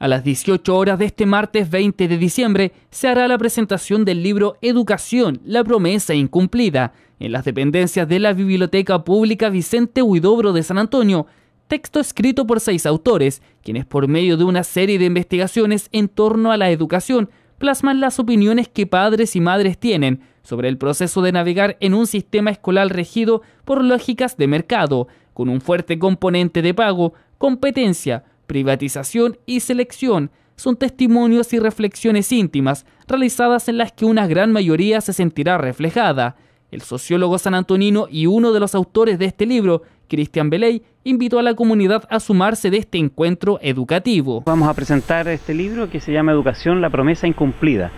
A las 18 horas de este martes 20 de diciembre se hará la presentación del libro Educación, la promesa incumplida, en las dependencias de la Biblioteca Pública Vicente Huidobro de San Antonio, texto escrito por seis autores, quienes por medio de una serie de investigaciones en torno a la educación plasman las opiniones que padres y madres tienen sobre el proceso de navegar en un sistema escolar regido por lógicas de mercado, con un fuerte componente de pago, competencia, privatización y selección son testimonios y reflexiones íntimas realizadas en las que una gran mayoría se sentirá reflejada. El sociólogo sanantonino y uno de los autores de este libro, Cristian Beley, invitó a la comunidad a sumarse de este encuentro educativo. Vamos a presentar este libro que se llama Educación, la promesa incumplida.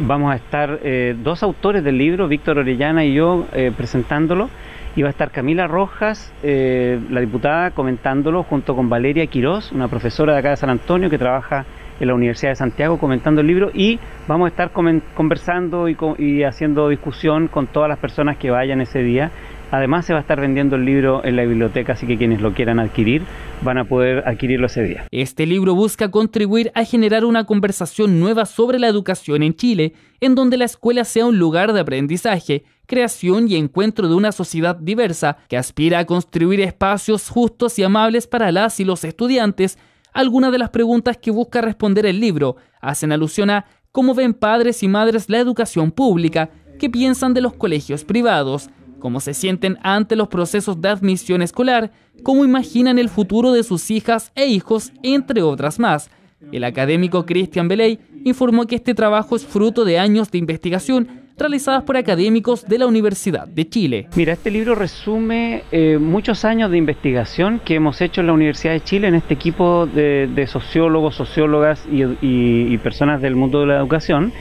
Vamos a estar eh, dos autores del libro, Víctor Orellana y yo, eh, presentándolo y va a estar Camila Rojas, eh, la diputada, comentándolo junto con Valeria Quirós, una profesora de acá de San Antonio que trabaja en la Universidad de Santiago comentando el libro y vamos a estar conversando y haciendo discusión con todas las personas que vayan ese día Además se va a estar vendiendo el libro en la biblioteca, así que quienes lo quieran adquirir van a poder adquirirlo ese día. Este libro busca contribuir a generar una conversación nueva sobre la educación en Chile, en donde la escuela sea un lugar de aprendizaje, creación y encuentro de una sociedad diversa que aspira a construir espacios justos y amables para las y los estudiantes. Algunas de las preguntas que busca responder el libro hacen alusión a cómo ven padres y madres la educación pública, qué piensan de los colegios privados, cómo se sienten ante los procesos de admisión escolar, cómo imaginan el futuro de sus hijas e hijos, entre otras más. El académico Christian Beley informó que este trabajo es fruto de años de investigación realizadas por académicos de la Universidad de Chile. Mira, este libro resume eh, muchos años de investigación que hemos hecho en la Universidad de Chile, en este equipo de, sociólogos, sociólogas y personas del mundo de la educación,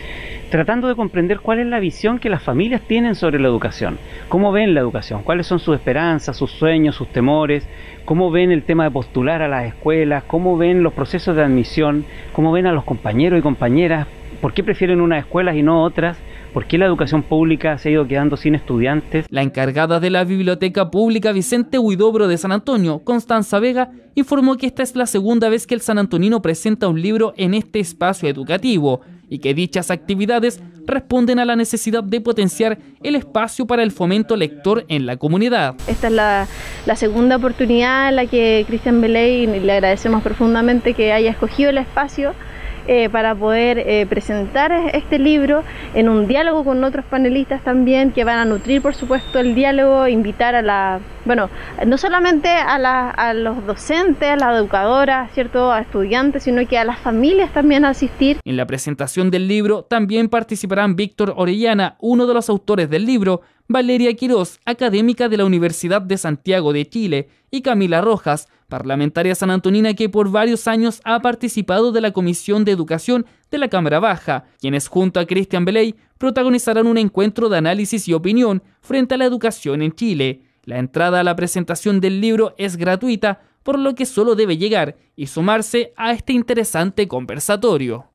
tratando de comprender cuál es la visión que las familias tienen sobre la educación, cómo ven la educación, cuáles son sus esperanzas, sus sueños, sus temores, cómo ven el tema de postular a las escuelas, cómo ven los procesos de admisión, cómo ven a los compañeros y compañeras, por qué prefieren unas escuelas y no otras, ¿Por qué la educación pública se ha ido quedando sin estudiantes? La encargada de la Biblioteca Pública Vicente Huidobro de San Antonio, Constanza Vega, informó que esta es la segunda vez que el San Antonino presenta un libro en este espacio educativo y que dichas actividades responden a la necesidad de potenciar el espacio para el fomento lector en la comunidad. Esta es la, segunda oportunidad en la que Cristian Beley, le agradecemos profundamente que haya escogido el espacio eh, para poder eh, presentar este libro en un diálogo con otros panelistas también que van a nutrir por supuesto el diálogo, invitar a la, bueno, no solamente a, la, a los docentes, a las educadoras, ¿cierto? a estudiantes, sino que a las familias también a asistir. En la presentación del libro también participarán Víctor Orellana, uno de los autores del libro, Valeria Quiroz, académica de la Universidad de Santiago de Chile, y Camila Rojas, parlamentaria sanantonina que por varios años ha participado de la Comisión de Educación de la Cámara Baja, quienes junto a Cristian Beley protagonizarán un encuentro de análisis y opinión frente a la educación en Chile. La entrada a la presentación del libro es gratuita, por lo que solo debe llegar y sumarse a este interesante conversatorio.